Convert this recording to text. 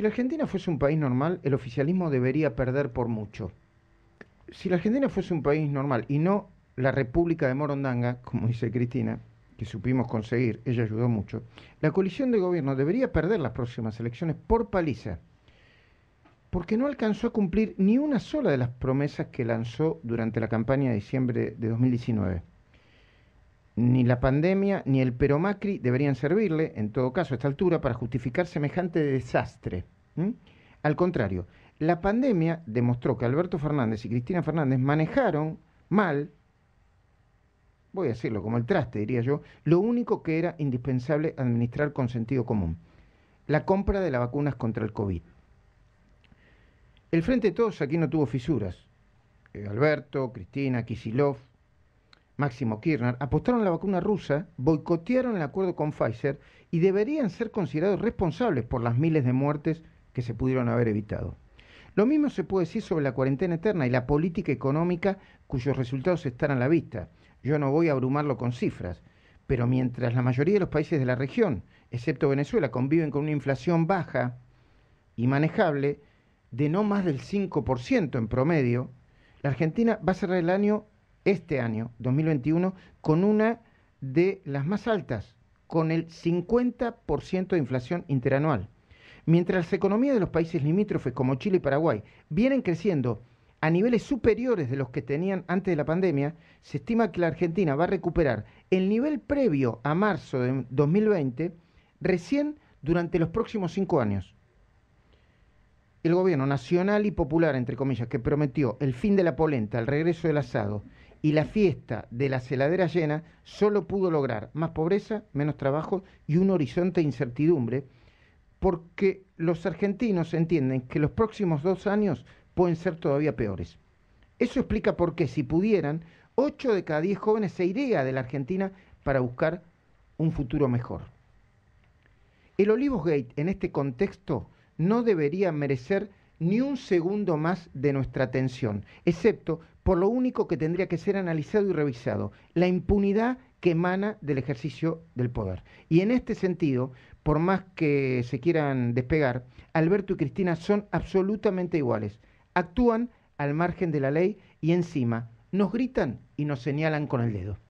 Si la Argentina fuese un país normal, el oficialismo debería perder por mucho. Si la Argentina fuese un país normal y no la República de Morondanga, como dice Cristina, que supimos conseguir, ella ayudó mucho, la coalición de gobierno debería perder las próximas elecciones por paliza, porque no alcanzó a cumplir ni una sola de las promesas que lanzó durante la campaña de diciembre de 2019. Ni la pandemia ni el pero Macri deberían servirle, en todo caso, a esta altura, para justificar semejante desastre. Al contrario, la pandemia demostró que Alberto Fernández y Cristina Fernández manejaron mal, voy a decirlo como el traste, diría yo, lo único que era indispensable administrar con sentido común, la compra de las vacunas contra el COVID. El Frente de Todos aquí no tuvo fisuras. Eh, Alberto, Cristina, Kisilov, Máximo Kirchner, apostaron la vacuna rusa, boicotearon el acuerdo con Pfizer y deberían ser considerados responsables por las miles de muertes que se pudieron haber evitado. Lo mismo se puede decir sobre la cuarentena eterna y la política económica cuyos resultados están a la vista. Yo no voy a abrumarlo con cifras, pero mientras la mayoría de los países de la región, excepto Venezuela, conviven con una inflación baja y manejable de no más del 5% en promedio, la Argentina va a cerrar el año este año 2021 con una de las más altas, con el 50% de inflación interanual. Mientras las economías de los países limítrofes como Chile y Paraguay vienen creciendo a niveles superiores de los que tenían antes de la pandemia, se estima que la Argentina va a recuperar el nivel previo a marzo de 2020 recién durante los próximos cinco años. El gobierno nacional y popular, entre comillas, que prometió el fin de la polenta, el regreso del asado y la fiesta de la celadera llena solo pudo lograr más pobreza, menos trabajo y un horizonte de incertidumbre, porque los argentinos entienden que los próximos dos años pueden ser todavía peores. Eso explica por qué, si pudieran, 8 de cada 10 jóvenes se iría de la Argentina para buscar un futuro mejor. El Olivos Gate, en este contexto, no debería merecer ni un segundo más de nuestra atención, excepto por lo único que tendría que ser analizado y revisado, la impunidad que emana del ejercicio del poder. Y en este sentido, por más que se quieran despegar, Alberto y Cristina son absolutamente iguales. Actúan al margen de la ley y encima nos gritan y nos señalan con el dedo.